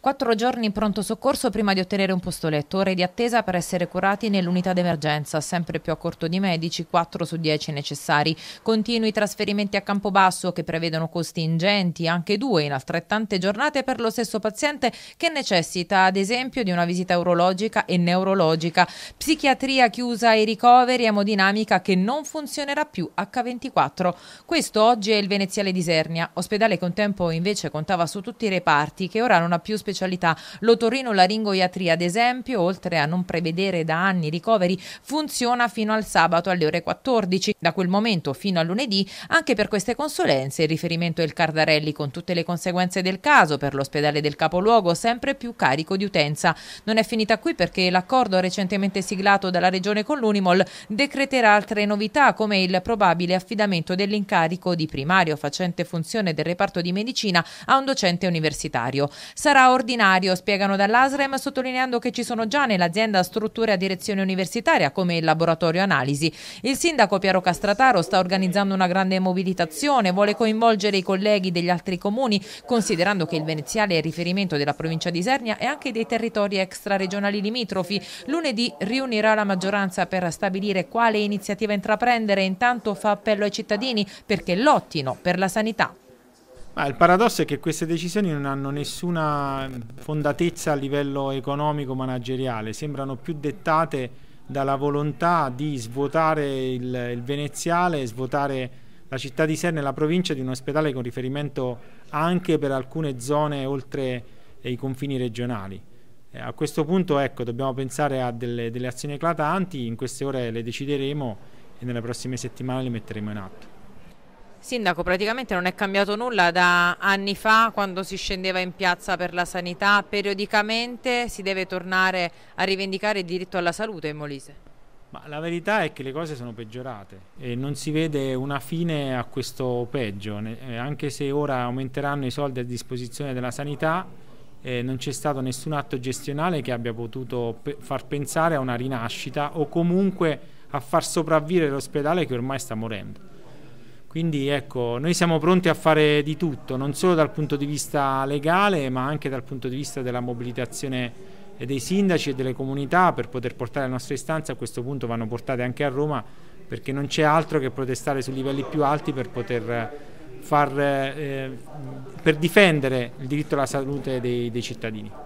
Quattro giorni in pronto soccorso prima di ottenere un posto letto, ore di attesa per essere curati nell'unità d'emergenza, sempre più a corto di medici, 4 su 10 necessari. Continui trasferimenti a campo basso che prevedono costi ingenti, anche due in altrettante giornate per lo stesso paziente che necessita ad esempio di una visita urologica e neurologica. Psichiatria chiusa ai ricoveri, emodinamica che non funzionerà più H24. Questo oggi è il Veneziale di Sernia, ospedale che un tempo invece contava su tutti i reparti che ora non ha più specialità. laringoiatria, ad esempio, oltre a non prevedere da anni ricoveri, funziona fino al sabato alle ore 14. Da quel momento fino a lunedì, anche per queste consulenze, il riferimento è il Cardarelli con tutte le conseguenze del caso per l'ospedale del capoluogo, sempre più carico di utenza. Non è finita qui perché l'accordo recentemente siglato dalla Regione con l'Unimol decreterà altre novità come il probabile affidamento dell'incarico di primario facente funzione del reparto di medicina a un docente universitario. Sarà straordinario, spiegano dall'ASREM, sottolineando che ci sono già nell'azienda strutture a direzione universitaria come il laboratorio analisi. Il sindaco Piero Castrataro sta organizzando una grande mobilitazione, vuole coinvolgere i colleghi degli altri comuni, considerando che il veneziale è riferimento della provincia di Isernia e anche dei territori extraregionali limitrofi. Lunedì riunirà la maggioranza per stabilire quale iniziativa intraprendere, e intanto fa appello ai cittadini perché lottino per la sanità Ah, il paradosso è che queste decisioni non hanno nessuna fondatezza a livello economico manageriale, sembrano più dettate dalla volontà di svuotare il, il veneziale, svuotare la città di Serne e la provincia di un ospedale con riferimento anche per alcune zone oltre i confini regionali. Eh, a questo punto ecco, dobbiamo pensare a delle, delle azioni eclatanti, in queste ore le decideremo e nelle prossime settimane le metteremo in atto. Sindaco, praticamente non è cambiato nulla da anni fa quando si scendeva in piazza per la sanità, periodicamente si deve tornare a rivendicare il diritto alla salute in Molise. Ma la verità è che le cose sono peggiorate e non si vede una fine a questo peggio, eh, anche se ora aumenteranno i soldi a disposizione della sanità, eh, non c'è stato nessun atto gestionale che abbia potuto pe far pensare a una rinascita o comunque a far sopravvivere l'ospedale che ormai sta morendo. Quindi ecco, noi siamo pronti a fare di tutto, non solo dal punto di vista legale, ma anche dal punto di vista della mobilitazione dei sindaci e delle comunità per poter portare le nostre istanze. A questo punto vanno portate anche a Roma perché non c'è altro che protestare su livelli più alti per poter eh, far, eh, per difendere il diritto alla salute dei, dei cittadini.